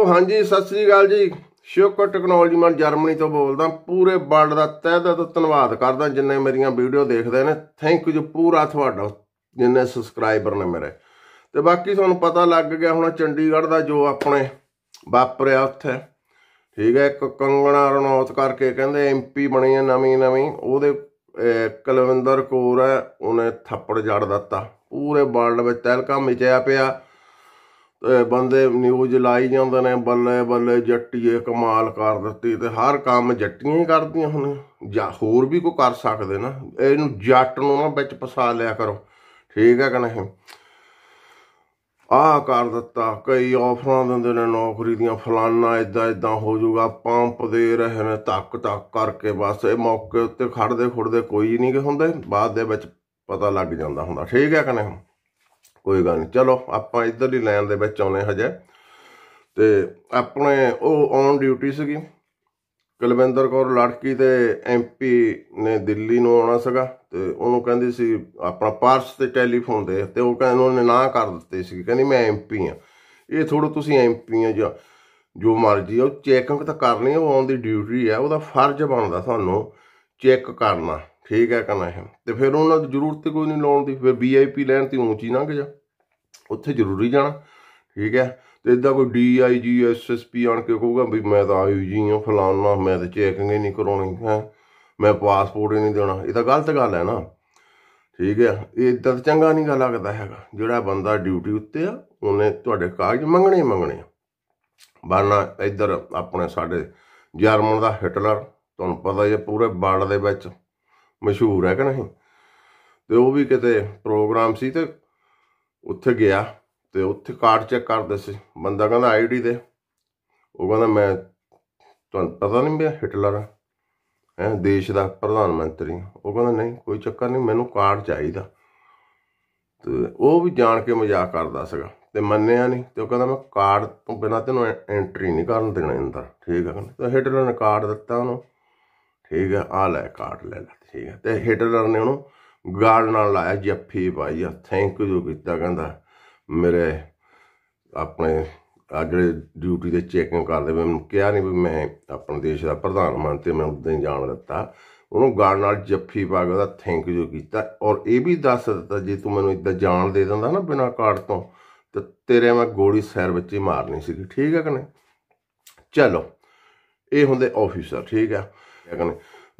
ਉਹ ਹਾਂਜੀ ਸਤਿ ਸ੍ਰੀ ਅਕਾਲ ਜੀ ਸ਼ੋਕਰ ਟੈਕਨੋਲੋਜੀ ਮੈਂ ਜਰਮਨੀ ਤੋਂ ਬੋਲਦਾ ਪੂਰੇ ਵਰਲਡ ਦਾ ਤਹਿ ਦਿਲ ਤੋਂ ਧੰਨਵਾਦ ਕਰਦਾ ਜਿੰਨੇ ਮੇਰੀਆਂ ਵੀਡੀਓ ਦੇਖਦੇ ਨੇ ਥੈਂਕ ਯੂ ਪੂਰਾ ਤੁਹਾਡਾ ਜਿੰਨੇ ਸਬਸਕ੍ਰਾਈਬਰ ਨੇ ਮੇਰੇ ਤੇ ਬਾਕੀ ਤੁਹਾਨੂੰ ਪਤਾ ਲੱਗ ਗਿਆ ਹੁਣ ਚੰਡੀਗੜ੍ਹ ਦਾ ਜੋ ਆਪਣੇ ਵਾਪਰਿਆ ਉੱਥੇ ਠੀਕ ਹੈ ਇੱਕ ਕੰਗਣਾ ਰਣੌਤ ਕਰਕੇ ਕਹਿੰਦੇ ਐਮਪੀ ਬਣੀ ਹੈ ਨਵੀਂ ਨਵੀਂ ਉਹਦੇ ਕਲਵਿੰਦਰ ਕੋਰ ਹੈ ਉਹਨੇ ਥੱਪੜ ਜੜ ਦਿੱਤਾ ਪੂਰੇ ਵਰਲਡ ਵਿੱਚ ਤਹਿਲਕਾ ਮਚਿਆ ਪਿਆ ਬੰਦੇ ਨਿਊਜ਼ ਲਾਈ ਜਾਂਦੇ ਨੇ ਬੱਲੇ ਬੱਲੇ ਜੱਟੀਏ ਕਮਾਲ ਕਰ ਦਿੱਤੀ ਤੇ ਹਰ ਕੰਮ ਜੱਟੀਆਂ ਹੀ ਕਰਦੀਆਂ ਹੁਣ ਜਾਂ ਹੋਰ ਵੀ ਕੋ ਕਰ ਸਕਦੇ ਨਾ ਇਹਨੂੰ ਜੱਟ ਨੂੰ ਨਾ ਵਿੱਚ ਫਸਾ ਲਿਆ ਕਰੋ ਠੀਕ ਹੈ ਕਿ ਨਹੀਂ ਆਹ ਕਰ ਦਿੱਤਾ ਕਈ ਆਫਰਾਂ ਦਿੰਦੇ ਨੇ ਨੌਕਰੀ ਦੀਆਂ ਫਲਾਨਾ ਇਦਾਂ ਇਦਾਂ ਹੋ ਜਾਊਗਾ ਪੰਪ ਦੇ ਰਹੇ ਨੇ ਤੱਕ ਤੱਕ ਕਰਕੇ ਬਸ ਇਹ ਮੌਕੇ ਉੱਤੇ ਖੜਦੇ ਖੁੜਦੇ ਕੋਈ ਨਹੀਂ ਕਿ ਹੁੰਦੇ ਬਾਅਦ ਦੇ ਵਿੱਚ ਪਤਾ ਲੱਗ ਜਾਂਦਾ ਹੁੰਦਾ ਠੀਕ ਹੈ ਕਿ ਨਹੀਂ ਕੋਈ ਗੱਲ ਨਹੀਂ ਚਲੋ ਆਪਾਂ ਇਧਰਲੀ ਲਾਈਨ ਦੇ ਵਿੱਚ ਆਉਨੇ ਹਜੇ ਤੇ ਆਪਣੇ ਉਹ ਔਨ ਡਿਊਟੀ ਸੀਗੀ ਕੁਲਵਿੰਦਰ ਕੌਰ ਲੜਕੀ ਤੇ ਐਮਪੀ ਨੇ ਦਿੱਲੀ ਨੂੰ ਆਉਣਾ ਸੀਗਾ ਤੇ ਉਹਨੂੰ ਕਹਿੰਦੀ ਸੀ ਆਪਣਾ ਪਾਰਸ ਤੇ ਟੈਲੀਫੋਨ ਦੇ ਤੇ ਉਹ ਕਹਿੰਦੇ ਉਹਨੇ ਨਾ ਕਰ ਦਿੱਤੇ ਸੀ ਕਹਿੰਦੀ ਮੈਂ ਐਮਪੀ ਆ ਇਹ ਥੋੜਾ ਤੁਸੀਂ ਐਮਪੀ ਆ ਜਾਂ ਜੋ ਮਰਜੀ ਉਹ ਚੈਕਿੰਗ ਤਾਂ ਕਰਨੀ ਉਹ ਆਉਣ ਦੀ ਡਿਊਟੀ ਆ ਉਹਦਾ ਫਰਜ਼ ਬਣਦਾ ਤੁਹਾਨੂੰ ਚੈੱਕ ਕਰਨਾ ਠੀਕ ਹੈ ਕਹਨਾ ਹੈ ਤੇ ਫਿਰ ਉਹਨਾਂ ਦੀ ਜ਼ਰੂਰਤ ਤੇ ਕੋਈ ਨਹੀਂ ਲਾਉਣ ਦੀ ਫਿਰ ਵੀਆਈਪੀ ਲੈਣ ਤੇ ਉੱਚੀ ਲੰਘ ਜਾ ਉੱਥੇ ਜ਼ਰੂਰੀ ਜਾਣਾ ਠੀਕ ਹੈ ਤੇ ਇਦਾਂ ਕੋਈ ਡੀਆਈਜੀ ਐਸਐਸਪੀ ਆਣ ਕੇ ਕਹੂਗਾ ਵੀ ਮੈਂ ਤਾਂ ਆਈ ਜੀ ਹਾਂ ਫਲਾਣਾ ਮੈਂ ਤਾਂ ਚੈਕਿੰਗ ਹੀ ਨਹੀਂ ਕਰਾਉਣੀ ਹੈ ਮੈਂ ਪਾਸਪੋਰਟ ਹੀ ਨਹੀਂ ਦੇਣਾ ਇਹ ਤਾਂ ਗਲਤ ਗੱਲ ਹੈ ਨਾ ਠੀਕ ਹੈ ਇਹ ਤਾਂ ਚੰਗਾ ਨਹੀਂ ਗੱਲ ਲੱਗਦਾ ਹੈਗਾ ਜਿਹੜਾ ਬੰਦਾ ਡਿਊਟੀ ਉੱਤੇ ਆ ਉਹਨੇ ਤੁਹਾਡੇ ਕਾਗਜ਼ ਮੰਗਣੇ ਮੰਗਣੇ ਵਰਨਾ ਇੱਧਰ ਆਪਣੇ ਸਾਡੇ ਜਰਮਨ ਦਾ ਹਿਟਲਰ ਤੁਹਾਨੂੰ ਪਤਾ ਹੀ ਹੈ ਪੂਰੇ ਵਰਲਡ ਦੇ ਵਿੱਚ ਮਸ਼ਹੂਰ ਹੈ ਕਿ ਨਹੀਂ ਤੇ ਉਹ ਵੀ ਕਿਤੇ ਪ੍ਰੋਗਰਾਮ ਸੀ ਤੇ ਉੱਥੇ ਗਿਆ ਤੇ ਉੱਥੇ ਕਾਰਡ ਚੈੱਕ ਕਰਦੇ ਸੀ ਬੰਦਾ ਕਹਿੰਦਾ ਆਈਡੀ ਦੇ ਉਹ ਕਹਿੰਦਾ ਮੈਂ ਤੁਹਾਨੂੰ ਪਤਾ ਨਹੀਂ ਮੈਂ ਹਿਟਲਰ ਹਾਂ ਹੈ ਦੇਸ਼ ਦਾ ਪ੍ਰਧਾਨ ਮੰਤਰੀ ਉਹ ਕਹਿੰਦਾ ਨਹੀਂ ਕੋਈ ਚੱਕਰ ਨਹੀਂ ਮੈਨੂੰ ਕਾਰਡ ਚਾਹੀਦਾ ਤੇ ਉਹ ਵੀ ਜਾਣ ਕੇ ਮਜ਼ਾਕ ਕਰਦਾ ਸੀਗਾ ਤੇ ਮੰਨਿਆ ਨਹੀਂ ਤੇ ਉਹ ਕਹਿੰਦਾ ਮੈਂ ਕਾਰਡ ਤੋਂ ਬਿਨਾ ਤੈਨੂੰ ਐਂਟਰੀ ਨਹੀਂ ਕਰਨ ਦੇਣਾ ਅੰਦਰ ਠੀਕ ਹੈ ਕਹਿੰਦਾ ਹਿਟਲਰ ਨੇ ਕਾਰਡ ਦਿੱਤਾ ਉਹਨੂੰ ਠੀਕ ਹੈ ਆ ਲੈ ਕਾਰਡ ਲੈ ਲੈ ਠੀਕ ਹੈ ਤੇ ਹਿਟਲਰ ਨੇ ਉਹਨੂੰ ਗਾਰਡ ਨਾਲ ਲਾਇਆ ਜੱਫੀ ਪਾਈ ਆ ਥੈਂਕ ਯੂ ਕੀਤਾ ਕਹਿੰਦਾ ਮੇਰੇ ਆਪਣੇ ਆ ਡਿਊਟੀ ਤੇ ਚੈਕਿੰਗ ਕਰਦੇ ਮੈਂ ਮੈਨੂੰ ਕਿਹਾ ਨਹੀਂ ਵੀ ਮੈਂ ਆਪਣੇ ਦੇਸ਼ ਦਾ ਪ੍ਰਧਾਨ ਮੰਤਰੀ ਮੈਂ ਉਦੋਂ ਹੀ ਜਾਣ ਦਿੱਤਾ ਉਹਨੂੰ ਗਾਰਡ ਨਾਲ ਜੱਫੀ ਪਾ ਕੇ ਉਹਦਾ ਥੈਂਕ ਯੂ ਕੀਤਾ ਔਰ ਇਹ ਵੀ ਦੱਸ ਦਿੱਤਾ ਜੇ ਤੂੰ ਮੈਨੂੰ ਇਦਾਂ ਜਾਣ ਦੇ ਦਿੰਦਾ ਨਾ ਬਿਨਾ ਕਾਰਡ ਤੋਂ ਤੇ ਤੇਰੇ ਮੈਂ ਗੋਲੀ ਸਿਰ ਵਿੱਚ ਹੀ ਮਾਰਨੀ ਸੀ ਠੀਕ ਹੈ ਕਿ ਨਹੀਂ ਚਲੋ ਇਹ ਹੁੰਦੇ ਆਫੀਸਰ ਠੀਕ ਹੈ ਨੇ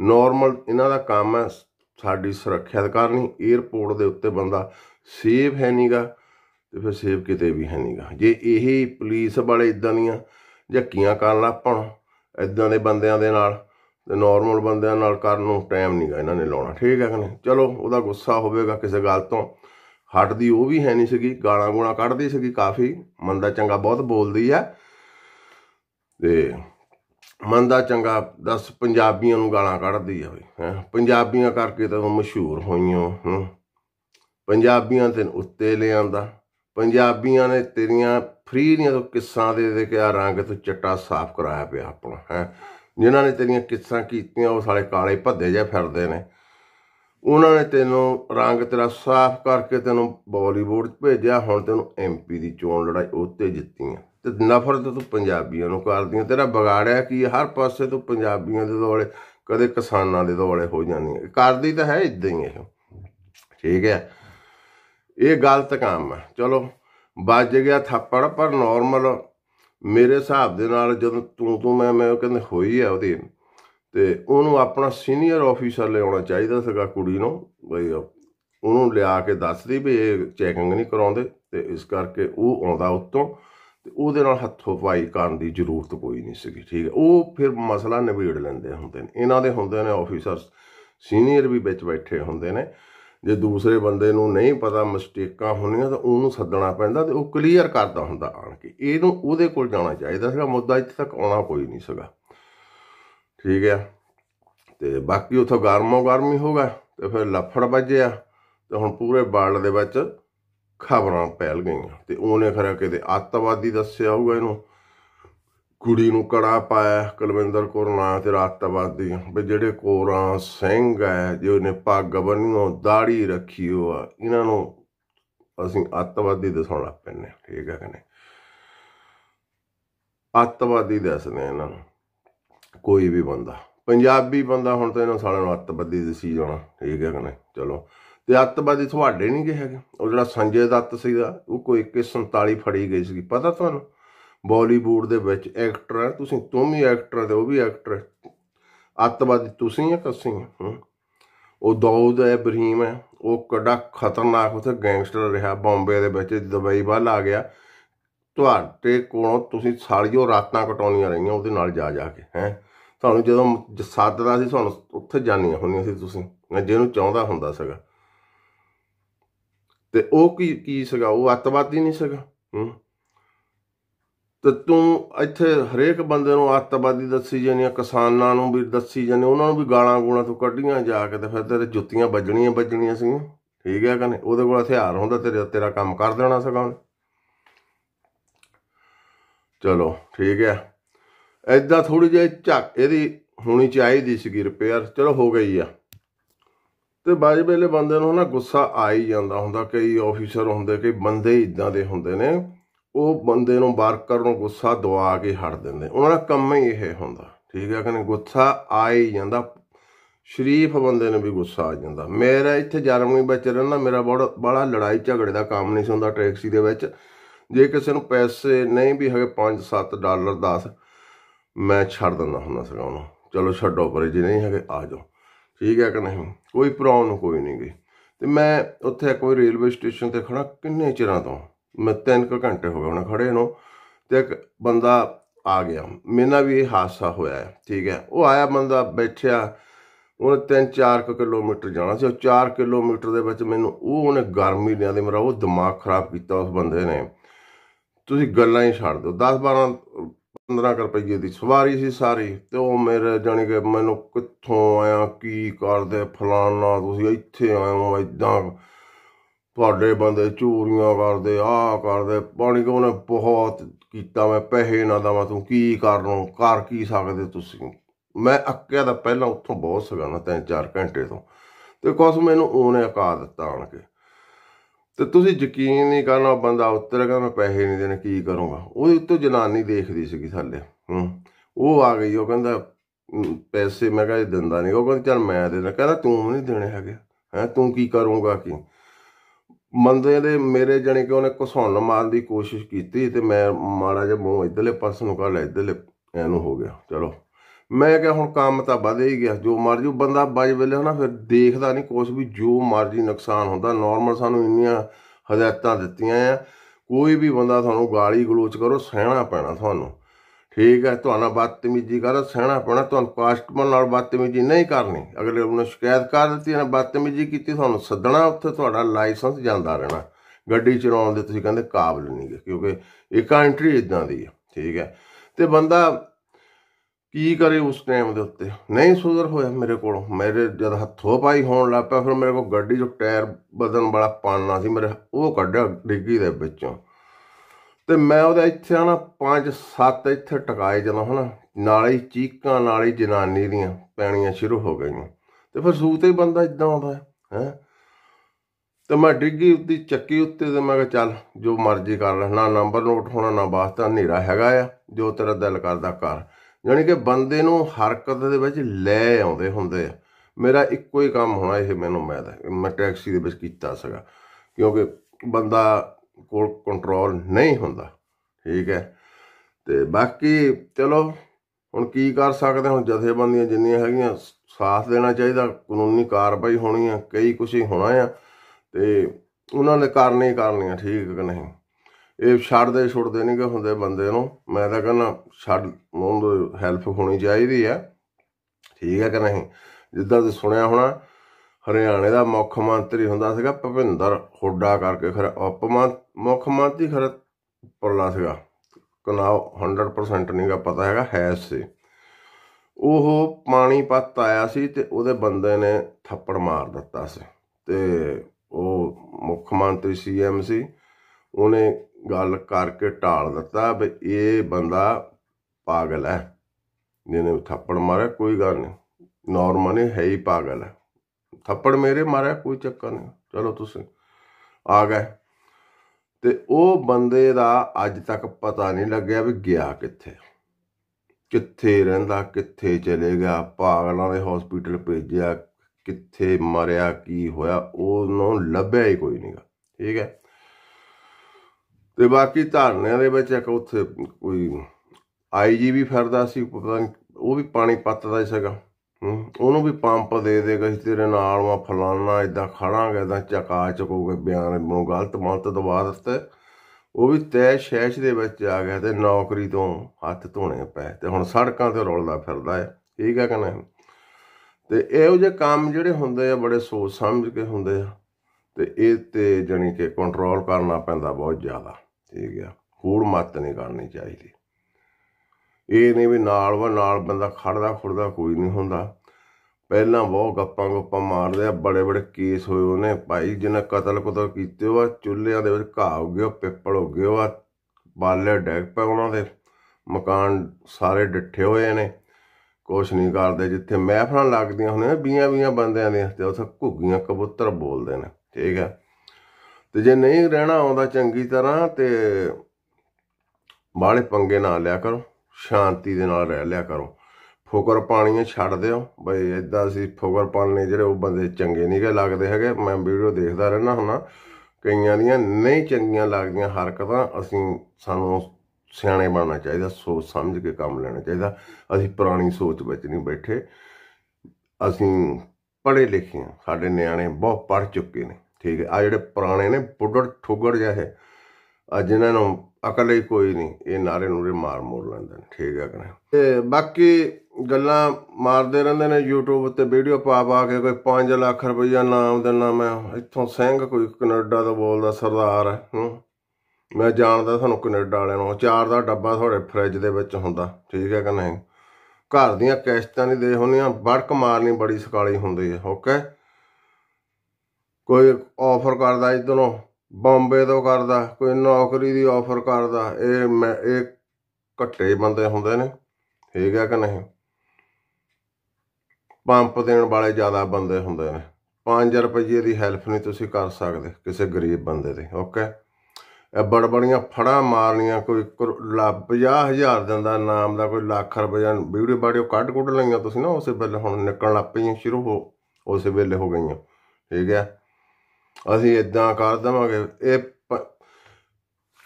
ਨਾਰਮਲ ਇਹਨਾਂ ਦਾ ਕੰਮ ਹੈ ਸਾਡੀ ਸੁਰੱਖਿਆ ਕਰਨੀ 에어ਪੋਰਟ ਦੇ ਉੱਤੇ ਬੰਦਾ ਸੇਫ ਹੈ ਨਹੀਂਗਾ ਤੇ ਫਿਰ ਸੇਫ ਕਿਤੇ ਵੀ ਹੈ ਨਹੀਂਗਾ ਜੇ ਇਹ ਪੁਲਿਸ ਵਾਲੇ ਇਦਾਂ ਦੀਆਂ ਝੱਕੀਆਂ ਕਰਨ ਲੱਪਣ ਇਦਾਂ ਦੇ ਬੰਦਿਆਂ ਦੇ ਨਾਲ ਤੇ ਨਾਰਮਲ ਬੰਦਿਆਂ ਨਾਲ ਕਰਨ ਨੂੰ ਟਾਈਮ ਨਹੀਂਗਾ ਇਹਨਾਂ ਨੇ ਲਾਉਣਾ ਠੀਕ ਹੈ ਕਿ ਚਲੋ ਉਹਦਾ ਗੁੱਸਾ ਹੋਵੇਗਾ ਕਿਸੇ ਗੱਲ ਤੋਂ ਹਟਦੀ ਉਹ ਵੀ ਹੈ ਨਹੀਂ ਸੀਗੀ ਗਾਲਾਂ ਗੋਣਾ ਕੱਢਦੀ ਸੀਗੀ ਕਾਫੀ ਮੰਦਾ ਚੰਗਾ ਬਹੁਤ ਬੋਲਦੀ ਆ ਤੇ ਮੰਦਾ ਚੰਗਾ ਦੱਸ ਪੰਜਾਬੀਆਂ ਨੂੰ ਗਾਲਾਂ ਕੱਢਦੀ ਆ ਵੀ ਹੈ ਪੰਜਾਬੀਆਂ ਕਰਕੇ ਤਾਂ ਉਹ ਮਸ਼ਹੂਰ ਹੋਈਆਂ ਹੂੰ ਪੰਜਾਬੀਆਂ ਤੇ ਉੱਤੇ ਲਿਆਂਦਾ ਪੰਜਾਬੀਆਂ ਨੇ ਤੇਰੀਆਂ ਫਰੀ ਦੀਆਂ ਕਿੱਸਾਂ ਦੇ ਦੇ ਕੇ ਆ ਰੰਗ ਤੋਂ ਚਟਾ ਸਾਫ਼ ਕਰਾਇਆ ਪਿਆ ਆਪਣਾ ਹੈ ਜਿਨ੍ਹਾਂ ਨੇ ਤੇਰੀਆਂ ਕਿੱਸਾਂ ਕੀਤੀਆਂ ਉਹ ਸਾਲੇ ਕਾਲੇ ਭੱਦੇ ਜੇ ਫਿਰਦੇ ਨੇ ਉਹਨਾਂ ਨੇ ਤੈਨੂੰ ਰੰਗ ਤੇਰਾ ਸਾਫ਼ ਕਰਕੇ ਤੈਨੂੰ ਬਾਲੀਵੁੱਡ ਭੇਜਿਆ ਹੁਣ ਤੈਨੂੰ ਐਮਪੀ ਦੀ ਚੋਣ ਲੜਾਈ ਉੱਤੇ ਜਿੱਤੀਆਂ ਤੇ ਨਫ਼ਰਤ ਤੂੰ ਪੰਜਾਬੀਆਂ ਨੂੰ ਕਰਦੀਆਂ ਤੇਰਾ ਵਿਗਾੜਿਆ ਕੀ ਹਰ ਪਾਸੇ ਤੂੰ ਪੰਜਾਬੀਆਂ ਦੇ ਦੁਆਲੇ ਕਦੇ ਕਿਸਾਨਾਂ ਦੇ ਦੁਆਲੇ ਹੋ ਹੈ ਕਰਦੀ ਤਾਂ ਹੈ ਇਦਾਂ ਹੀ ਇਹ ਠੀਕ ਹੈ ਇਹ ਗਲਤ ਕੰਮ ਹੈ ਚਲੋ ਵੱਜ ਗਿਆ ਥੱਪੜ ਪਰ ਨਾਰਮਲ ਮੇਰੇ ਹਿਸਾਬ ਦੇ ਨਾਲ ਜਦੋਂ ਤੂੰ ਤੂੰ ਮੈਂ ਮੈਂ ਕਹਿੰਦੇ ਹੋਈ ਆ ਉਹਦੀ ਤੇ ਉਹਨੂੰ ਆਪਣਾ ਸੀਨੀਅਰ ਆਫੀਸਰ ਲਿਆਉਣਾ ਚਾਹੀਦਾ ਸੀਗਾ ਕੁੜੀ ਨੂੰ ਬਈ ਉਹਨੂੰ ਲਿਆ ਕੇ ਦੱਸਦੀ ਵੀ ਇਹ ਚੈਕਿੰਗ ਨਹੀਂ ਕਰਾਉਂਦੇ ਤੇ ਇਸ ਕਰਕੇ ਉਹ ਆਉਂਦਾ ਉੱਤੋਂ ਤੇ ਉਹਦੇ ਨਾਲ ਹੱਥੋਂ ਪਾਈ ਕਰਨ ਦੀ ਜ਼ਰੂਰਤ ਕੋਈ ਨਹੀਂ ਸੀਗੀ ਠੀਕ ਹੈ ਉਹ ਫਿਰ ਮਸਲਾ ਨਿਬੇੜ ਲੈਂਦੇ ਹੁੰਦੇ ਨੇ ਇਹਨਾਂ ਦੇ ਹੁੰਦੇ ਨੇ ਆਫੀਸਰਸ ਸੀਨੀਅਰ ਵੀ ਵਿੱਚ ਬੈਠੇ ਹੁੰਦੇ ਨੇ ਜੇ ਦੂਸਰੇ ਬੰਦੇ ਨੂੰ ਨਹੀਂ ਪਤਾ ਮਿਸਟੇਕਾਂ ਹੁੰਦੀਆਂ ਤਾਂ ਉਹਨੂੰ ਸੱਦਣਾ ਪੈਂਦਾ ਤੇ ਉਹ ਕਲੀਅਰ ਕਰਦਾ ਹੁੰਦਾ ਆਣ ਕੇ ਇਹਨੂੰ ਉਹਦੇ ਕੋਲ ਜਾਣਾ ਚਾਹੀਦਾ ਸੀਗਾ ਮੁੱਦਾ ਇੱਥੇ ਤੱਕ ਆਉਣਾ ਕੋਈ ਨਹੀਂ ਸੀਗਾ ਠੀਕ ਹੈ ਤੇ ਬਾਕੀ ਉਥੋਂ ਗਰਮੋ ਗਰਮੀ ਹੋ ਗਿਆ ਤੇ ਫਿਰ ਲੱਫੜ ਵੱਜਿਆ ਤੇ ਹੁਣ ਪੂਰੇ ਬਾਲ ਦੇ ਵਿੱਚ ਖਬਰਾਂ ਪੈਲ ਗਈਆਂ ਤੇ ਉਹਨੇ ਫਿਰ ਕਿਤੇ ਅੱਤਵਾਦੀ ਦੱਸਿਆ ਹੋਊਗਾ ਇਹਨੂੰ ਕੁੜੀ ਨੂੰ ਕੜਾ ਪਾਇਆ ਕੁਲਵਿੰਦਰ ਕੌਰ ਨਾਂ ਤੇ ਰਾਤਵਾਦੀ ਵੀ ਜਿਹੜੇ ਕੋਰਾ ਸਿੰਘ ਹੈ ਇਹਨੇ ਪੱਗ ਬੰਨਿਓ ਦਾੜੀ ਰੱਖੀ ਹੋਆ ਇਹਨਾਂ ਨੂੰ ਅਸੀਂ ਅੱਤਵਾਦੀ ਦਸਾਉਣ ਲੱਗ ਪੈਨੇ ਠੀਕ ਹੈ ਕਨੇ ਅੱਤਵਾਦੀ ਦੱਸਦੇ ਇਹਨਾਂ ਨੂੰ ਕੋਈ ਵੀ ਬੰਦਾ ਪੰਜਾਬੀ ਬੰਦਾ ਹੁਣ ਤਾਂ ਇਹਨਾਂ ਸਾਲਿਆਂ ਨੂੰ ਅੱਤਵਾਦੀ ਦਸੀ ਜਾਣਾ ਠੀਕ ਹੈ ਕਨੇ ਚਲੋ ਤੇ ਅੱਤਵਾਦੀ ਤੁਹਾਡੇ ਨਹੀਂ ਜੇ ਹੈਗੇ ਉਹ ਜਿਹੜਾ ਸੰਜੇ ਦੱਤ ਸੀਗਾ ਉਹ ਕੋਈ 147 ਫੜੀ ਗਈ ਸੀ ਪਤਾ ਤੁਹਾਨੂੰ ਬਾਲੀਵੁੱਡ ਦੇ ਵਿੱਚ ਐਕਟਰ ਹੈ ਤੁਸੀਂ ਤੁਮ ਹੀ ਐਕਟਰ ਤੇ ਉਹ ਵੀ ਐਕਟਰ ਹੈ ਅੱਤਵਾਦੀ ਤੁਸੀਂ ਆ ਕੱਸੀ ਉਹ ਦਾਊਦ ਇਬਰਾਹੀਮ ਹੈ ਉਹ ਕੜਾ ਖਤਰਨਾਕ ਉਹ ਗੈਂਗਸਟਰ ਰਿਹਾ ਬੰਬੇ ਦੇ ਵਿੱਚ ਦੁਬਈ ਵੱਲ ਆ ਗਿਆ ਤੁਹਾਡੇ ਕੋਲੋਂ ਤੁਸੀਂ ਸਾਲੀਓ ਰਾਤਾਂ ਕਟਾਉਣੀਆਂ ਰਹੀਆਂ ਉਹਦੇ ਨਾਲ ਜਾ ਜਾ ਕੇ ਹੈ ਤੁਹਾਨੂੰ ਜਦੋਂ ਸੱਦਦਾ ਸੀ ਤੁਹਾਨੂੰ ਉੱਥੇ ਜਾਣੀਆਂ ਹੁੰਦੀਆਂ ਸੀ ਤੁਸੀਂ ਜਿਹਨੂੰ ਚਾਹੁੰਦਾ ਹੁੰਦਾ ਸੀਗਾ ਤੇ ਉਹ ਕੀ ਕੀ ਸੀਗਾ ਉਹ ਅੱਤਵਾਦੀ ਨਹੀਂ ਸੀਗਾ ਹੂੰ ਤੇ ਤੂੰ ਇੱਥੇ ਹਰੇਕ ਬੰਦੇ ਨੂੰ ਅੱਤਵਾਦੀ ਦੱਸੀ ਜਾਂਦੀ ਆ ਕਿਸਾਨਾਂ ਨੂੰ ਵੀ ਦੱਸੀ ਜਾਂਦੇ ਉਹਨਾਂ ਨੂੰ ਵੀ ਗਾਲਾਂ ਗੋਲਾਂ ਤੋਂ ਕੱਢੀਆਂ ਜਾ ਕੇ ਤੇ ਫਿਰ ਤੇਰੇ ਜੁੱਤੀਆਂ ਵੱਜਣੀਆਂ ਵੱਜਣੀਆਂ ਸੀ ਠੀਕ ਹੈ ਕਨੇ ਉਹਦੇ ਕੋਲ ਹਥਿਆਰ ਹੁੰਦਾ ਤੇਰੇ ਤੇਰਾ ਕੰਮ ਕਰ ਦੇਣਾ ਸੀਗਾ ਉਹਨੇ ਚਲੋ ਠੀਕ ਹੈ ਐਦਾਂ ਥੋੜੀ ਜਿਹੀ ਝੱਕ ਇਹਦੀ ਹੋਣੀ ਚਾਹੀਦੀ ਸੀ ਰਿਪੇਅਰ ਚਲੋ ਹੋ ਗਈ ਆ ਤੇ ਬਾਜ ਵੇਲੇ ਬੰਦੇ ਨੂੰ ਨਾ ਗੁੱਸਾ ਆ ਹੀ ਜਾਂਦਾ ਹੁੰਦਾ ਕਈ ਆਫੀਸਰ ਹੁੰਦੇ ਕਈ ਬੰਦੇ ਇਦਾਂ ਦੇ ਹੁੰਦੇ ਨੇ ਉਹ ਬੰਦੇ ਨੂੰ ਵਰਕਰ ਨੂੰ ਗੁੱਸਾ ਦਵਾ ਕੇ ਹਟ ਦਿੰਦੇ ਉਹਨਾਂ ਦਾ ਕੰਮ ਹੀ ਇਹ ਹੁੰਦਾ ਠੀਕ ਹੈ ਕਹਿੰਦੇ ਗੁੱਸਾ ਆ ਹੀ ਜਾਂਦਾ ਸ਼ਰੀਫ ਬੰਦੇ ਨੂੰ ਵੀ ਗੁੱਸਾ ਆ ਜਾਂਦਾ ਮੇਰਾ ਇੱਥੇ ਜਰਮਨੀ ਵਿੱਚ ਰਹਿਣਾ ਮੇਰਾ ਬੜਾ ਲੜਾਈ ਝਗੜੇ ਦਾ ਕੰਮ ਨਹੀਂ ਹੁੰਦਾ ਟੈਕਸੀ ਦੇ ਵਿੱਚ ਜੇ ਕਿਸੇ ਨੂੰ ਪੈਸੇ ਨਹੀਂ ਵੀ ਹੈਗੇ 5-7 ਡਾਲਰ ਦਾਸ ਮੈਂ ਛੱਡ ਦਿੰਦਾ ਹੁੰਦਾ ਸਗਾ ਉਹਨੂੰ ਚਲੋ ਛੱਡੋ ਪਰ ਜੇ ਨਹੀਂ ਹੈਗੇ ਆ ਜਾਓ ਠੀਕ ਹੈ ਕਿ ਨਹੀਂ ਕੋਈ ਪ੍ਰੋਬਲਮ ਕੋਈ ਨਹੀਂ ਗਈ ਤੇ ਮੈਂ ਉੱਥੇ ਕੋਈ ਰੇਲਵੇ ਸਟੇਸ਼ਨ ਤੇ ਖੜਾ ਕਿੰਨੇ ਚਿਰਾਂ ਤੋਂ ਮੈਂ 3 ਘੰਟੇ ਹੋ ਗਏ ਹੁਣ ਖੜੇ ਨੂੰ ਤੇ ਇੱਕ ਬੰਦਾ ਆ ਗਿਆ ਮੇਨਾ ਵੀ ਇਹ ਹਾਦਸਾ ਹੋਇਆ ਠੀਕ ਹੈ ਉਹ ਆਇਆ ਬੰਦਾ ਬੈਠਿਆ ਉਹਨੇ 3-4 ਕਿਲੋਮੀਟਰ ਜਾਣਾ ਸੀ ਉਹ 4 ਕਿਲੋਮੀਟਰ ਦੇ ਵਿੱਚ ਮੈਨੂੰ ਉਹ ਉਹਨੇ ਗਰਮੀ ਲਿਆ ਦੇ ਮੇਰਾ ਉਹ ਦਿਮਾਗ ਖਰਾਬ ਕੀਤਾ ਉਸ ਬੰਦੇ ਨੇ ਤੁਸੀਂ ਗੱਲਾਂ ਹੀ ਛੱਡ ਦਿਓ 10-12 15 ਰੁਪਏ ਦੀ ਸਵਾਰੀ ਸੀ ਸਾਰੀ ਤੇ ਉਹ ਮੇਰੇ ਜਾਨੀ ਕਿ ਮੈਨੂੰ ਕਿੱਥੋਂ ਆਇਆ ਕੀ ਕਰਦੇ ਫਲਾਣਾ ਤੁਸੀਂ ਇੱਥੇ ਆਏ ਹੋ ਐਦਾਂ ਤੁਹਾਡੇ ਬੰਦੇ ਚੋਰੀਆਂ ਕਰਦੇ ਆ ਕਰਦੇ ਪਾਣੀ ਕਿ ਨੇ ਬਹੁਤ ਕੀਤਾ ਮੈਂ ਪੈਸੇ ਨਾ ਦਵਾਂ ਤੂੰ ਕੀ ਕਰਨੋਂ ਕਰ ਕੀ ਸਕਦੇ ਤੁਸੀਂ ਮੈਂ ਅੱਕਿਆ ਦਾ ਪਹਿਲਾਂ ਉੱਥੋਂ ਬਹੁਤ ਸਗਾਣਾ ਤਿੰਨ ਚਾਰ ਘੰਟੇ ਤੋਂ ਤੇ ਕੋਸ ਮੈਨੂੰ ਉਹਨੇ ਆਕਾ ਦਿੱਤਾ ਆਣ ਕੇ ਤੇ ਤੁਸੀਂ ਯਕੀਨ ਨਹੀਂ ਕਰਨਾ ਬੰਦਾ ਉਤਰੇਗਾ ਮੈਂ ਪੈਸੇ ਨਹੀਂ ਦੇਣ ਕੀ ਕਰੂੰਗਾ ਉਹਦੇ ਉੱਤੇ ਜਨਾਨੀ ਦੇਖਦੀ ਸੀਗੀ ਥੱਲੇ ਹੂੰ ਉਹ ਆ ਗਈ ਉਹ ਕਹਿੰਦਾ ਪੈਸੇ ਮੈਂ ਕਹਿੰਦਾ ਦਿੰਦਾ ਨਹੀਂ ਉਹ ਕਹਿੰਦਾ ਚੱਲ ਮੈਂ ਦੇ ਦਿੰਦਾ ਕਹਿੰਦਾ ਤੂੰ ਨਹੀਂ ਦੇਣੇ ਹੈਗੇ ਹੈ ਤੂੰ ਕੀ ਕਰੂੰਗਾ ਕੀ ਮੰਦੇ ਦੇ ਮੇਰੇ ਜਣੇ ਕਿ ਉਹਨੇ ਘਸਣ ਮਾਰਨ ਦੀ ਕੋਸ਼ਿਸ਼ ਕੀਤੀ ਤੇ ਮੈਂ ਮਾੜਾ ਜਿਹਾ ਮੂੰਹ ਇਧਰਲੇ ਪਾਸੇ ਨੂੰ ਕਰ ਲੈ ਇਧਰਲੇ ਐਨੂੰ ਹੋ ਗਿਆ ਚਲੋ ਮੈਂ ਕਿਹਾ ਹੁਣ ਕੰਮ ਤਾਂ ਵਧੇ ਹੀ ਗਿਆ ਜੋ ਮਰਜੀ ਬੰਦਾ ਬਾਜ ਵੇਲੇ ਹਨਾ ਫਿਰ ਦੇਖਦਾ ਨਹੀਂ ਕੁਝ ਵੀ ਜੋ ਮਰਜੀ ਨੁਕਸਾਨ ਹੁੰਦਾ ਨਾਰਮਲ ਸਾਨੂੰ ਇੰਨੀਆਂ ਹਦਾਇਤਾਂ ਦਿੱਤੀਆਂ ਆ ਕੋਈ ਵੀ ਬੰਦਾ ਤੁਹਾਨੂੰ ਗਾਲੀ ਗਲੋਚ ਕਰੋ ਸਹਿਣਾ ਪੈਣਾ ਤੁਹਾਨੂੰ ਠੀਕ ਹੈ ਤੁਹਾਨੂੰ ਬਦਤਮੀਜੀ ਕਰ ਸਹਿਣਾ ਪੈਣਾ ਤੁਹਾਨੂੰ ਕਸਟਮਰ ਨਾਲ ਬਦਤਮੀਜੀ ਨਹੀਂ ਕਰਨੀ ਅਗਲੇ ਨੂੰ ਸ਼ਿਕਾਇਤ ਕਰ ਦਿੱਤੀ ਨਾ ਬਦਤਮੀਜੀ ਕੀਤੀ ਤੁਹਾਨੂੰ ਸੱਦਣਾ ਉੱਥੇ ਤੁਹਾਡਾ ਲਾਇਸੈਂਸ ਜਾਂਦਾ ਰਹਿਣਾ ਗੱਡੀ ਚਲਾਉਣ ਦੇ ਤੁਸੀਂ ਕਹਿੰਦੇ ਕਾਬਲ ਨਹੀਂਗੇ ਕਿਉਂਕਿ ਇੱਕ ਐਂਟਰੀ ਇਦਾਂ ਦੀ ਹੈ ਠੀਕ ਹੈ ਤੇ ਬੰਦਾ ਕੀ ਕਰੇ ਉਸ ਟਾਈਮ ਦੇ ਉੱਤੇ ਨਹੀਂ ਸੁਧਰ ਹੋਇਆ ਮੇਰੇ ਕੋਲ ਮੇਰੇ ਜਦ ਹੱਥੋਂ ਪਾਈ ਹੋਣ ਲੱਗ ਪਿਆ ਫਿਰ ਮੇਰੇ ਕੋਲ ਗੱਡੀ ਜੋ ਟਾਇਰ ਬਦਲਣ ਵਾਲਾ ਪਾਣਾ ਸੀ ਮੇਰੇ ਉਹ ਕੱਢਿਆ ਡਿੱਗੀ ਦੇ ਵਿੱਚੋਂ ਤੇ ਮੈਂ ਉਹਦਾ ਇੱਥੇ ਆਣਾ 5-7 ਇੱਥੇ ਟਿਕਾਏ ਜਦੋਂ ਹਨਾ ਨਾਲੇ ਚੀਕਾਂ ਨਾਲੇ ਜਨਾਨੀ ਦੀਆਂ ਪੈਣੀਆਂ ਸ਼ੁਰੂ ਹੋ ਗਈਆਂ ਤੇ ਫਿਰ ਸੂਤੇ ਹੀ ਬੰਦਾ ਇਦਾਂ ਆਉਂਦਾ ਹੈ ਹੈ ਤੇ ਮੈਂ ਡਿੱਗੀ ਉੱਤੇ ਚੱਕੀ ਉੱਤੇ ਤੇ ਮੈਂ ਕਿਹਾ ਚੱਲ ਜੋ ਮਰਜ਼ੀ ਕਰ ਲੈ ਨਾ ਨੰਬਰ ਨੋਟ ਹੋਣਾ ਨਾ ਵਾਸਤਾ ਹਨੇਰਾ ਹੈਗਾ ਆ ਜੋ ਤੇਰਾ ਦਿਲ ਕਰਦਾ ਕਰ ਯਾਨੀ ਕਿ ਬੰਦੇ ਨੂੰ ਹਰਕਤ ਦੇ ਵਿੱਚ ਲੈ ਆਉਂਦੇ ਹੁੰਦੇ ਆ ਮੇਰਾ ਇੱਕੋ ਹੀ ਕੰਮ ਹੋਣਾ ਇਹ ਮੈਨੂੰ ਉਮੀਦ ਹੈ ਮੈਂ ਟੈਕਸੀ ਦੇ ਵਿੱਚ ਕੀਤਾ ਸੀਗਾ ਕਿਉਂਕਿ ਬੰਦਾ ਕੋਲ ਕੰਟਰੋਲ ਨਹੀਂ ਹੁੰਦਾ ਠੀਕ ਹੈ ਤੇ ਬਾਕੀ ਚਲੋ ਹੁਣ ਕੀ ਕਰ ਸਕਦੇ ਹੁਣ ਜਥੇਬੰਦੀਆਂ ਜਿੰਨੀਆਂ ਹੈਗੀਆਂ ਸਾਥ ਦੇਣਾ ਚਾਹੀਦਾ ਕਾਨੂੰਨੀ ਕਾਰਵਾਈ ਹੋਣੀ ਆ ਕਈ ਕੁਝ ਹੀ ਹੋਣਾ ਆ ਤੇ ਉਹਨਾਂ ਨੇ ਕਰਨੀ ਕਰਨੀ ਆ ਠੀਕ ਕਿ ਨਹੀਂ ਇਹ ਛੱਡਦੇ ਛੁੱਟਦੇ ਨਹੀਂਗੇ ਹੁੰਦੇ ਬੰਦੇ ਨੂੰ ਮੈਂ ਤਾਂ ਕਹਿੰਦਾ ਛੱਡ ਉਹਨੂੰ ਹੈਲਪ ਹੋਣੀ ਚਾਹੀਦੀ ਆ ਠੀਕ ਹੈ ਕਿ ਨਹੀਂ ਜਿੱਦਾਂ ਤੁਸੀਂ ਸੁਣਿਆ ਹੋਣਾ ਹਰਿਆਣੇ ਦਾ ਮੁੱਖ ਮੰਤਰੀ ਹੁੰਦਾ ਸੀਗਾ ਭਵਿੰਦਰ ਹੁੱਡਾ ਕਰਕੇ ਖਰ ਉਪਮਾ ਮੁੱਖ ਮੰਤਰੀ ਖਰ ਪੁੱਲਾ ਸੀਗਾ ਕਨਾਓ 100% ਨਹੀਂਗਾ ਪਤਾ ਹੈਗਾ ਹੈ ਸੀ ਉਹ ਪਾਣੀ ਪੱਤ ਆਇਆ ਸੀ ਤੇ ਉਹਦੇ ਬੰਦੇ ਨੇ ਥੱਪੜ ਮਾਰ ਦਿੱਤਾ ਸੀ ਤੇ ਉਹ ਮੁੱਖ ਮੰਤਰੀ ਸੀਐਮ ਸੀ ਉਹਨੇ ਗੱਲ ਕਰਕੇ ਢਾਲ ਦਿੱਤਾ ਵੀ ਇਹ ਬੰਦਾ ਪਾਗਲ ਹੈ ਜਿਹਨੇ ਥੱਪੜ ਮਾਰਿਆ ਕੋਈ ਗੱਲ ਨਹੀਂ ਨਾਰਮਲ ਹੈ ਹੀ ਪਾਗਲ ਹੈ ਥੱਪੜ ਮੇਰੇ ਮਾਰਿਆ ਕੋਈ ਚੱਕਰ ਨਹੀਂ ਚਲੋ ਤੁਸੀਂ ਆ ਗਏ ਤੇ ਉਹ ਬੰਦੇ ਦਾ ਅੱਜ ਤੱਕ ਪਤਾ ਨਹੀਂ ਲੱਗਿਆ ਵੀ ਗਿਆ ਕਿੱਥੇ ਕਿੱਥੇ ਰਹਿੰਦਾ ਕਿੱਥੇ ਚਲੇ ਗਿਆ ਪਾਗਲਾਂ ਦੇ ਹਸਪੀਟਲ ਭੇਜਿਆ ਕਿੱਥੇ ਮਰਿਆ ਕੀ ਹੋਇਆ ਉਹਨੂੰ ਲੱਭਿਆ ਹੀ ਕੋਈ ਨਹੀਂਗਾ ਠੀਕ ਹੈ ਤੇ ਬਾਕੀ ਧਰਨਿਆਂ ਦੇ ਵਿੱਚ ਇੱਕ ਉੱਥੇ ਕੋਈ ਆਈਜੀ ਵੀ ਫਿਰਦਾ ਸੀ ਪਤਾ ਨਹੀਂ ਉਹ ਵੀ ਪਾਣੀ ਪੱਤਦਾ ਸੀਗਾ ਉਹਨੂੰ ਵੀ ਪੰਪ ਦੇ ਦੇ ਗਏ ਤੇਰੇ ਨਾਲ ਮੈਂ ਫਲਾਨਾ ਇਦਾਂ ਖੜਾਂਗੇ ਇਦਾਂ ਚਕਾ ਚਕੋਗੇ ਬਿਆਨ ਮੈਨੂੰ ਗਲਤ ਮਲਤ ਦਵਾ ਦਿੱਤੇ ਉਹ ਵੀ ਤੈ ਸ਼ੈਸ਼ ਦੇ ਵਿੱਚ ਆ ਗਿਆ ਤੇ ਨੌਕਰੀ ਤੋਂ ਹੱਥ ਧੋਣੇ ਪਏ ਤੇ ਹੁਣ ਸੜਕਾਂ ਤੇ ਰੋਲਦਾ ਫਿਰਦਾ ਹੈ ਠੀਕ ਹੈ ਕਿ ਨਹੀਂ ਤੇ ਇਹੋ ਜਿਹੇ ਕੰਮ ਜਿਹੜੇ ਹੁੰਦੇ ਆ ਬੜੇ ਸੋਚ ਸਮਝ ਕੇ ਹੁੰਦੇ ਆ ਤੇ ਇਹ ਤੇ ਜਾਨੀ ਕਿ ਕੰਟਰੋਲ ਕਰਨਾ ਪੈਂਦਾ ਬਹੁਤ ਜ਼ਿਆਦਾ ਠੀਕ ਆ ਹੂੜ ਮੱਤ ਨਹੀਂ ਕਰਨੀ ਚਾਹੀਦੀ ਇਹ ਨਹੀਂ ਵੀ ਨਾਲ ਵਾ ਨਾਲ ਬੰਦਾ ਖੜਦਾ ਖੁਰਦਾ ਕੋਈ ਨਹੀਂ ਹੁੰਦਾ ਪਹਿਲਾਂ ਬਹੁਤ ਗੱਪਾਂ ਗੱਪਾਂ ਮਾਰਦੇ ਆ ਬੜੇ ਬੜੇ ਕੇਸ ਹੋਏ ਉਹਨੇ ਭਾਈ ਜਿਹਨੇ ਕਤਲ ਕੁਤਲ ਕੀਤੇ ਵਾ ਚੁੱਲ੍ਹਿਆਂ ਦੇ ਵਿੱਚ ਘਾਹ ਹੋ ਗਿਆ ਪਿੱਪਲ ਹੋ ਗਿਆ ਵਾ ਬਾਲੇ ਡੈਗ ਪਏ ਉਹਨਾਂ ਦੇ ਮਕਾਨ ਸਾਰੇ ਡਿੱਠੇ ਹੋਏ ਨੇ ਕੁਛ ਨਹੀਂ ਕਰਦੇ ਜਿੱਥੇ ਮਹਿਫਲਾਂ ਲੱਗਦੀਆਂ ਹੁੰਦੀਆਂ ਬੀਆਂ ਬੀਆਂ ਬੰਦਿਆਂ ਦੀਆਂ ਤੇ ਉੱਥੇ ਘੁੱਗੀਆਂ ਕਬੂਤਰ ਬੋਲਦੇ ਨੇ ਠੀਕ ਹੈ ਤੇ ਜੇ ਨਹੀਂ ਰਹਿਣਾ ਆਉਂਦਾ ਚੰਗੀ ਤਰ੍ਹਾਂ ਤੇ ਬਾਹਲੇ ਪੰਗੇ ਨਾ ਲਿਆ ਕਰੋ ਸ਼ਾਂਤੀ ਦੇ ਨਾਲ ਰਹਿ ਲਿਆ ਕਰੋ ਫੋਕਰ ਪਾਣੀਆਂ ਛੱਡ ਦਿਓ ਬਈ ਇਦਾਂ ਅਸੀਂ ਫੋਕਰ ਪਾਣੇ ਜਿਹੜੇ ਉਹ ਬੰਦੇ ਚੰਗੇ ਨਹੀਂ ਕੇ ਲੱਗਦੇ ਹੈਗੇ ਮੈਂ ਵੀਡੀਓ ਦੇਖਦਾ ਰਹਿਣਾ ਹੁਣਾ ਕਈਆਂ ਦੀਆਂ ਨਹੀਂ ਚੰਗੀਆਂ ਲੱਗਦੀਆਂ ਹਰਕਤਾਂ ਅਸੀਂ ਸਾਨੂੰ ਸਿਆਣੇ ਬਣਨਾ ਚਾਹੀਦਾ ਸੋਚ ਸਮਝ ਕੇ ਕੰਮ ਲੈਣਾ ਚਾਹੀਦਾ ਅਸੀਂ ਪੁਰਾਣੀ ਸੋਚ ਵਿੱਚ ਨਹੀਂ ਬੈਠੇ ਅਸੀਂ ਪੜੇ ਲਿਖੇ ਆ ਸਾਡੇ ਨਿਆਣੇ ਬਹੁਤ ਪੜ ਚੁੱਕੇ ਨੇ ਠੀਕ ਹੈ ਆ ਜਿਹੜੇ ਪੁਰਾਣੇ ਨੇ ਪੁੱਡੜ ਠੁੱਗੜ ਜਿਹੇ ਆ ਜਿਨ੍ਹਾਂ ਨੂੰ ਅਕਲ ਹੀ ਕੋਈ ਨਹੀਂ ਇਹ ਨਾਰੇ ਨੂਰੇ ਮਾਰ ਮੋੜ ਲੈਂਦੇ ਨੇ ਠੀਕ ਹੈ ਕਰੇ ਤੇ ਬਾਕੀ ਗੱਲਾਂ ਮਾਰਦੇ ਰਹਿੰਦੇ ਨੇ YouTube ਉੱਤੇ ਵੀਡੀਓ ਪਾ ਪਾ ਕੇ ਕੋਈ 5 ਲੱਖ ਰੁਪਈਆ ਨਾਮ ਦੇਣਾ ਮੈਂ ਇੱਥੋਂ ਸਿੰਘ ਕੋਈ ਕੈਨੇਡਾ ਤੋਂ ਬੋਲਦਾ ਸਰਦਾਰ ਹੈ ਮੈਂ ਜਾਣਦਾ ਤੁਹਾਨੂੰ ਕੈਨੇਡਾ ਵਾਲਿਆਂ ਨੂੰ ਚਾਰ ਦਾ ਡੱਬਾ ਤੁਹਾਡੇ ਫ੍ਰਿਜ ਦੇ ਵਿੱਚ ਹੁੰਦਾ ਠੀਕ ਹੈ ਕਿ ਨਹੀਂ ਘਰ ਦੀਆਂ ਕੈਸ਼ਤਾਂ ਨਹੀਂ ਦੇ ਹੁੰਦੀਆਂ ਵੜਕ ਮਾਰਨੀ ਬੜੀ ਸਕਾਲੀ ਹੁੰਦੀ ਹੈ ਓਕੇ ਕੋਈ ਆਫਰ ਕਰਦਾ ਇਧਰੋਂ ਬੰਬੇ ਤੋਂ ਕਰਦਾ ਕੋਈ ਨੌਕਰੀ ਦੀ ਆਫਰ ਕਰਦਾ ਇਹ ਮੈਂ ਇਹ ਘੱਟੇ ਬੰਦੇ ਹੁੰਦੇ ਨੇ ਠੀਕ ਹੈ ਕਿ ਨਹੀਂ ਪੰਪ ਦੇਣ ਵਾਲੇ ਜ਼ਿਆਦਾ ਬੰਦੇ ਹੁੰਦੇ ਨੇ 5 ਰੁਪਏ ਦੀ ਹੈਲਪ ਨਹੀਂ ਤੁਸੀਂ ਕਰ ਸਕਦੇ ਕਿਸੇ ਗਰੀਬ ਬੰਦੇ ਦੀ ਓਕੇ ਬੜਬੜੀਆਂ ਫੜਾਂ ਮਾਰਨੀਆਂ ਕੋਈ 50000 ਦਿੰਦਾ ਨਾਮ ਦਾ ਕੋਈ ਲੱਖ ਰੁਪਏ ਵੀਡੀਓ ਬਾੜਿਓ ਕੱਢ ਕੁੱਟ ਲਈਆਂ ਤੁਸੀਂ ਨਾ ਉਸੇ ਵੇਲੇ ਹੁਣ ਨਿਕਲਣ ਲੱਗ ਪਈਆਂ ਸ਼ੁਰੂ ਹੋ ਉਸੇ ਵੇਲੇ ਹੋ ਗਈਆਂ ਠੀਕ ਹੈ ਅਸੀਂ ਇਦਾਂ ਕਰ ਦਵਾਂਗੇ ਇਹ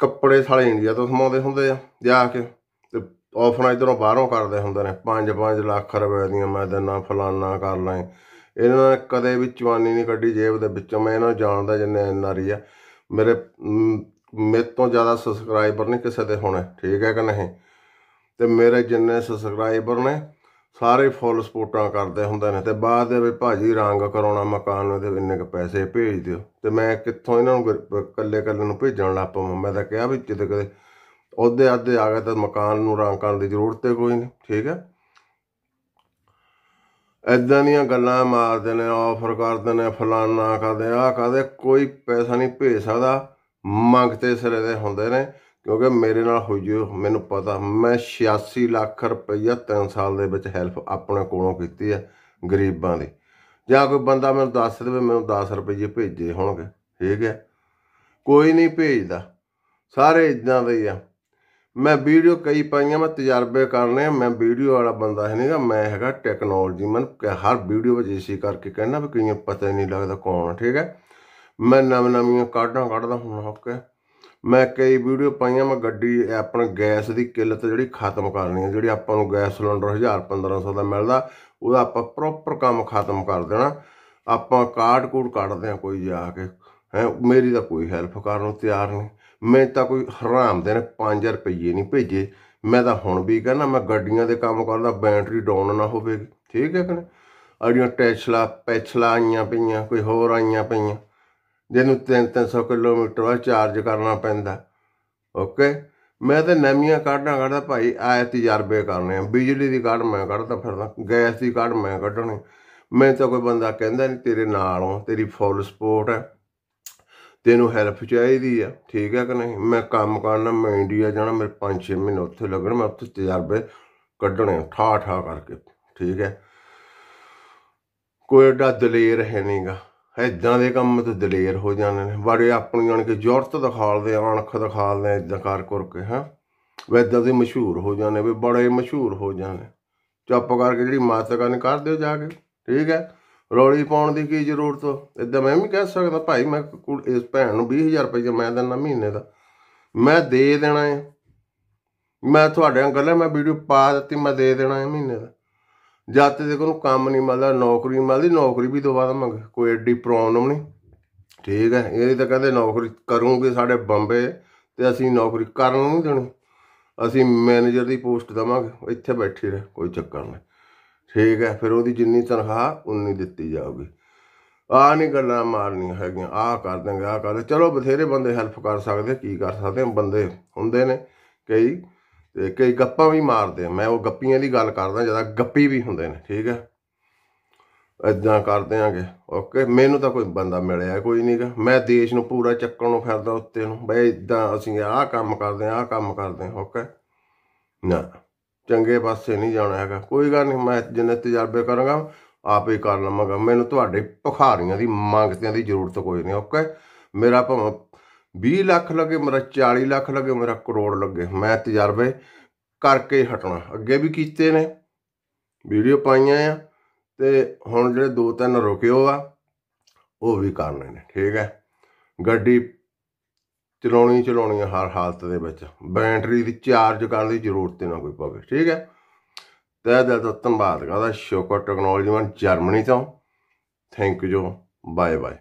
ਕੱਪੜੇ ਸਾਲੇ ਇੰਡੀਆ ਤੋਂ ਸਮਾਉਂਦੇ ਹੁੰਦੇ ਆ ਜਾ ਕੇ ਤੇ ਆਫਰਾਂ ਇਧਰੋਂ ਬਾਹਰੋਂ ਕਰਦੇ ਹੁੰਦੇ ਨੇ 5-5 ਲੱਖ ਰੁਪਏ ਦੀਆਂ ਮੈਂ ਦਿੰਨਾ ਫਲਾਨਾ ਕਰ ਲਾਂ ਇਹਨਾਂ ਨੇ ਕਦੇ ਵੀ ਚਵਾਨੀ ਨਹੀਂ ਕੱਢੀ ਜੇਬ ਦੇ ਵਿੱਚੋਂ ਮੈਂ ਇਹਨਾਂ ਨੂੰ ਜਾਣਦਾ ਜਿੰਨੇ ਐਨਆਰਈ ਆ ਮੇਰੇ ਮੇਰੇ ਤੋਂ ਜ਼ਿਆਦਾ ਸਬਸਕ੍ਰਾਈਬਰ ਨਹੀਂ ਕਿਸੇ ਦੇ ਹੋਣੇ ਠੀਕ ਹੈ ਕਿ ਨਹੀਂ ਤੇ ਮੇਰੇ ਜਿੰਨੇ ਸਬਸਕ੍ਰਾਈਬਰ ਨੇ ਸਾਰੇ ਫੁੱਲ ਸਪੋਰਟਾਂ ਕਰਦੇ ਹੁੰਦੇ ਨੇ ਤੇ ਬਾਅਦ ਦੇ ਵਿੱਚ ਭਾਜੀ ਰੰਗ ਕਰਾਉਣਾ ਮਕਾਨ ਉਹਦੇ ਇੰਨੇ ਕ ਪੈਸੇ ਭੇਜ ਦਿਓ ਤੇ ਮੈਂ ਕਿੱਥੋਂ ਇਹਨਾਂ ਨੂੰ ਇਕੱਲੇ ਇਕੱਲੇ ਨੂੰ ਭੇਜਣ ਲੱਗ ਮੈਂ ਤਾਂ ਕਿਹਾ ਵੀ ਜਿੱਦ ਕਦੇ ਉਹਦੇ ਅੱਧੇ ਆ ਗਏ ਤਾਂ ਮਕਾਨ ਨੂੰ ਰੰਗ ਕਰਨ ਦੀ ਜ਼ਰੂਰਤ ਤੇ ਕੋਈ ਨਹੀਂ ਠੀਕ ਹੈ ਐਦਾਂ ਦੀਆਂ ਗੱਲਾਂ ਮਾਰਦੇ ਨੇ ਆਫਰ ਕਰਦੇ ਨੇ ਫਲਾਨਾ ਕਰਦੇ ਆ ਕਹਦੇ ਕੋਈ ਪੈਸਾ ਨਹੀਂ ਭੇਜ ਸਕਦਾ ਮੰਗਤੇ ਸਿਰੇ ਦੇ ਹੁੰਦੇ ਨੇ ਕਿਉਂਕਿ ਮੇਰੇ ਨਾਲ ਹੋਈ ਮੈਨੂੰ ਪਤਾ ਮੈਂ 86 ਲੱਖ ਰੁਪਈਆ 3 ਸਾਲ ਦੇ ਵਿੱਚ ਹੈਲਪ ਆਪਣੇ ਕੋਲੋਂ ਕੀਤੀ ਹੈ ਗਰੀਬਾਂ ਦੀ ਜਾਂ ਕੋਈ ਬੰਦਾ ਮੈਨੂੰ ਦੱਸ ਦੇਵੇ ਮੈਨੂੰ 10 ਰੁਪਏ ਭੇਜੇ ਹੋਣਗੇ ਠੀਕ ਹੈ ਕੋਈ ਨਹੀਂ ਭੇਜਦਾ ਸਾਰੇ ਇਦਾਂ ਦੇ ਹੀ ਆ ਮੈਂ ਵੀਡੀਓ ਕਈ ਪਾਈਆਂ ਮੈਂ ਤਜਰਬੇ ਕਰਨੇ ਮੈਂ ਵੀਡੀਓ ਵਾਲਾ ਬੰਦਾ ਹੈ ਨਹੀਂਗਾ ਮੈਂ ਹੈਗਾ ਟੈਕਨੋਲੋਜੀ ਮੈਂ ਹਰ ਵੀਡੀਓ ਵਿੱਚ ਇਸੇ ਕਰਕੇ ਕਹਿਣਾ ਵੀ ਕਈਆਂ ਪਤਾ ਨਹੀਂ ਲੱਗਦਾ ਕੌਣ ਠੀਕ ਹੈ ਮੈਂ ਨਵੀਂ ਨਵੀਆਂ ਕਾਢਾਂ ਕੱਢਦਾ ਹੁਣ ਹੱਕੇ ਮੈਂ ਕਈ ਵੀਡੀਓ ਪਾਈਆਂ ਮੈਂ ਗੱਡੀ ਆਪਣੇ ਗੈਸ ਦੀ ਕਿੱਲਤ ਜਿਹੜੀ ਖਤਮ ਕਰਨੀ ਹੈ ਜਿਹੜੀ ਆਪਾਂ ਨੂੰ ਗੈਸ ਸਿਲੰਡਰ 1000 1500 ਦਾ ਮਿਲਦਾ ਉਹਦਾ ਆਪਾਂ ਪ੍ਰੋਪਰ ਕੰਮ ਖਤਮ ਕਰ ਦੇਣਾ ਆਪਾਂ ਕਾਰਡ ਕੋਡ ਕੱਢਦੇ ਆ ਕੋਈ ਜਾ ਕੇ ਹੈ ਮੇਰੀ ਤਾਂ ਕੋਈ ਹੈਲਪ ਕਰਨ ਨੂੰ ਤਿਆਰ ਨਹੀਂ ਮੈਂ ਤਾਂ ਕੋਈ ਹਰਾਮ ਦੇ ਨੇ 5 ਰੁਪਏ ਨਹੀਂ ਭੇਜੇ ਮੈਂ ਤਾਂ ਹੁਣ ਵੀ ਕਹਿੰਦਾ ਮੈਂ ਗੱਡੀਆਂ ਦੇ ਕੰਮ ਕਰਦਾ ਬੈਟਰੀ ਡਾਊਨ ਨਾ ਹੋਵੇ ਠੀਕ ਹੈ ਕਿ ਨਹੀਂ ਆੜੀਆਂ ਟੈਸਲਾ ਪੈਛਲਾ ਆਈਆਂ ਪਈਆਂ ਕੋਈ ਹੋਰ ਆਈਆਂ ਪਈਆਂ ਜਿਹਨੂੰ 3-300 ਕਿਲੋਮੀਟਰ ਵਾ ਚਾਰਜ ਕਰਨਾ ਪੈਂਦਾ ਓਕੇ ਮੈਂ ਤੇ ਨਵੀਆਂ ਕਾਢਾਂ ਕੱਢਦਾ ਭਾਈ ਆਏ ਤਜਰਬੇ ਕਰਨੇ ਆ ਬਿਜਲੀ ਦੀ ਕਾਢ ਮੈਂ ਕੱਢਦਾ ਫਿਰਦਾ ਗੈਸ ਦੀ ਕਾਢ ਮੈਂ ਕੱਢਣੀ ਮੈਂ ਤਾਂ ਕੋਈ ਬੰਦਾ ਕਹਿੰਦਾ ਨਹੀਂ ਤੇਰੇ ਨਾਲ ਹਾਂ ਤੇਰੀ ਫੁੱਲ ਸਪੋਰਟ ਹੈ ਤੈਨੂੰ ਹੈਲਪ ਚਾਹੀਦੀ ਆ ਠੀਕ ਹੈ ਕਿ ਨਹੀਂ ਮੈਂ ਕੰਮ ਕਰਨਾ ਮੈਂ ਇੰਡੀਆ ਜਾਣਾ ਮੇਰੇ 5-6 ਮਹੀਨੇ ਉੱਥੇ ਲੱਗਣ ਮੈਂ ਉੱਥੇ ਤਜਰਬੇ ਕੱਢਣੇ ਠਾ ਠਾ ਕਰਕੇ ਠੀਕ ਹੈ ਕੋਈ ਏਡਾ ਦਲੇਰ ਹੈ ਨਹੀਂਗਾ ਇਦਾਂ ਦੇ ਕੰਮ ਤੋਂ ਦਲੇਰ ਹੋ ਜਾਣੇ ਨੇ ਬੜੇ ਆਪਣੀ ਜਾਣ ਕੇ ਜ਼ੋਰਤ ਦਿਖਾਲਦੇ ਆਣ ਅੱਖ ਦਿਖਾਲਦੇ ਇਦਾਂ ਕਰ ਕਰਕੇ ਹਾਂ ਵੇ ਇਦਾਂ ਦੇ ਮਸ਼ਹੂਰ ਹੋ ਜਾਣੇ ਵੇ ਬੜੇ ਮਸ਼ਹੂਰ ਹੋ ਜਾਣੇ ਚੁੱਪ ਕਰਕੇ ਜਿਹੜੀ ਮਾਤਕਾ ਨੇ ਕਰ ਦਿਓ ਜਾ ਕੇ ਠੀਕ ਹੈ ਰੋਲੀ ਪਾਉਣ ਦੀ ਕੀ ਜ਼ਰੂਰਤ ਇਦਾਂ ਮੈਂ ਵੀ ਕਹਿ ਸਕਦਾ ਭਾਈ ਮੈਂ ਇਸ ਭੈਣ ਨੂੰ 20000 ਰੁਪਏ ਮੈਂ ਦਿੰਦਾ ਮਹੀਨੇ ਦਾ ਮੈਂ ਦੇ ਦੇਣਾ ਹੈ ਮੈਂ ਤੁਹਾਡੇ ਨਾਲ ਗੱਲ ਮੈਂ ਵੀਡੀਓ ਪਾ ਦਿੱਤੀ ਮੈਂ ਦੇ ਦੇਣਾ ਹੈ ਮਹੀਨੇ ਦਾ ਜਦ ਦੇ ਕੋਲ ਕੰਮ ਨਹੀਂ ਮਿਲਦਾ ਨੌਕਰੀ ਮਿਲਦੀ ਨੌਕਰੀ ਵੀ ਦੁਬਾਰਾ ਮੰਗ ਕੋਈ ਐਡੀ ਪ੍ਰੋਬਲਮ ਨਹੀਂ ਠੀਕ ਹੈ ਇਹ ਤਾਂ ਕਹਿੰਦੇ ਨੌਕਰੀ ਕਰੂਗੇ ਸਾਡੇ ਬੰਬੇ ਤੇ ਅਸੀਂ ਨੌਕਰੀ ਕਰਨ ਨੂੰ ਨਹੀਂ ਦੇਣੀ ਅਸੀਂ ਮੈਨੇਜਰ ਦੀ ਪੋਸਟ ਦਵਾਂਗੇ ਇੱਥੇ ਬੈਠੇ ਰਹਿ ਕੋਈ ਚੱਕਰ ਨਹੀਂ ਠੀਕ ਹੈ ਫਿਰ ਉਹਦੀ ਜਿੰਨੀ ਤਨਖਾਹ ਉਨੀ ਦਿੱਤੀ ਜਾਊਗੀ ਆ ਨਹੀਂ ਗੱਲਾਂ ਮਾਰਨੀਆਂ ਹੈਗੀਆਂ ਆ ਕਰ ਦਿੰਗੇ ਆ ਕਰ ਚਲੋ ਬਥੇਰੇ ਬੰਦੇ ਹੈਲਪ ਕਰ ਸਕਦੇ ਕੀ ਕਰ ਸਕਦੇ ਬੰਦੇ ਹੁੰਦੇ ਨੇ ਕਈ ਤੇ ਕਈ ਗੱਪਾਂ ਵੀ ਮਾਰਦੇ ਆ ਮੈਂ ਉਹ ਗੱਪੀਆਂ ਦੀ ਗੱਲ ਕਰਦਾ ਜਿਆਦਾ ਗੱਪੀ ਵੀ ਹੁੰਦੇ ਨੇ ਠੀਕ ਹੈ ਇਦਾਂ ਕਰਦੇ ਆਂਗੇ ਓਕੇ ਮੈਨੂੰ ਤਾਂ ਕੋਈ ਬੰਦਾ ਮਿਲਿਆ ਕੋਈ ਨਹੀਂਗਾ ਮੈਂ ਦੇਸ਼ ਨੂੰ ਪੂਰਾ ਚੱਕਣ ਨੂੰ ਫਿਰਦਾ ਉੱਤੇ ਨੂੰ ਬਈ ਇਦਾਂ ਅਸੀਂ ਆਹ ਕੰਮ ਕਰਦੇ ਆਂ ਆਹ ਕੰਮ ਕਰਦੇ ਆਂ ਓਕੇ ਨਾ ਚੰਗੇ ਪਾਸੇ ਨਹੀਂ ਜਾਣਾ ਹੈਗਾ ਕੋਈ ਗੱਲ ਨਹੀਂ ਮੈਂ ਜਿੰਨੇ ਤਜਰਬੇ ਕਰਾਂਗਾ ਆਪੇ ਕਰ ਲਵਾਂਗਾ ਮੈਨੂੰ ਤੁਹਾਡੇ ਭਖਾਰੀਆਂ ਦੀ ਮੰਗਤਿਆਂ ਦੀ ਜ਼ਰੂਰਤ ਕੋਈ ਨਹੀਂ ਓਕੇ ਮੇਰਾ ਭਾਵੇਂ 20 ਲੱਖ ਲੱਗੇ ਮੇਰਾ 40 ਲੱਖ ਲੱਗੇ ਮੇਰਾ ਕਰੋੜ ਲੱਗੇ ਮੈਂ ਤਜਰਬੇ ਕਰਕੇ ਹਟਣਾ ਅੱਗੇ ਵੀ ਕੀਤੇ ਨੇ ਵੀਡੀਓ ਪਾਈਆਂ ਆ ਤੇ ਹੁਣ ਜਿਹੜੇ ਦੋ ਤਿੰਨ ਰੁਕਿਓ ਆ ਉਹ ਵੀ ਕਰਨੇ ਨੇ ਠੀਕ ਹੈ ਗੱਡੀ ਚਲਾਉਣੀ ਚਲਾਉਣੀ ਹਰ ਹਾਲਤ ਦੇ ਵਿੱਚ ਬੈਟਰੀ ਦੀ ਚਾਰਜ ਕਰਨ ਦੀ ਜ਼ਰੂਰਤ ਨਾ ਕੋਈ ਪਵੇ ਠੀਕ ਹੈ ਤੇ ਦਿਲ ਤੋਂ ਧੰਨਵਾਦ ਕਹਦਾ ਸ਼ੋਕਰ ਟੈਕਨੋਲੋਜੀ ਮਨ ਜਰਮਨੀ ਤੋਂ ਥੈਂਕ ਯੂ ਜੋ ਬਾਏ ਬਾਏ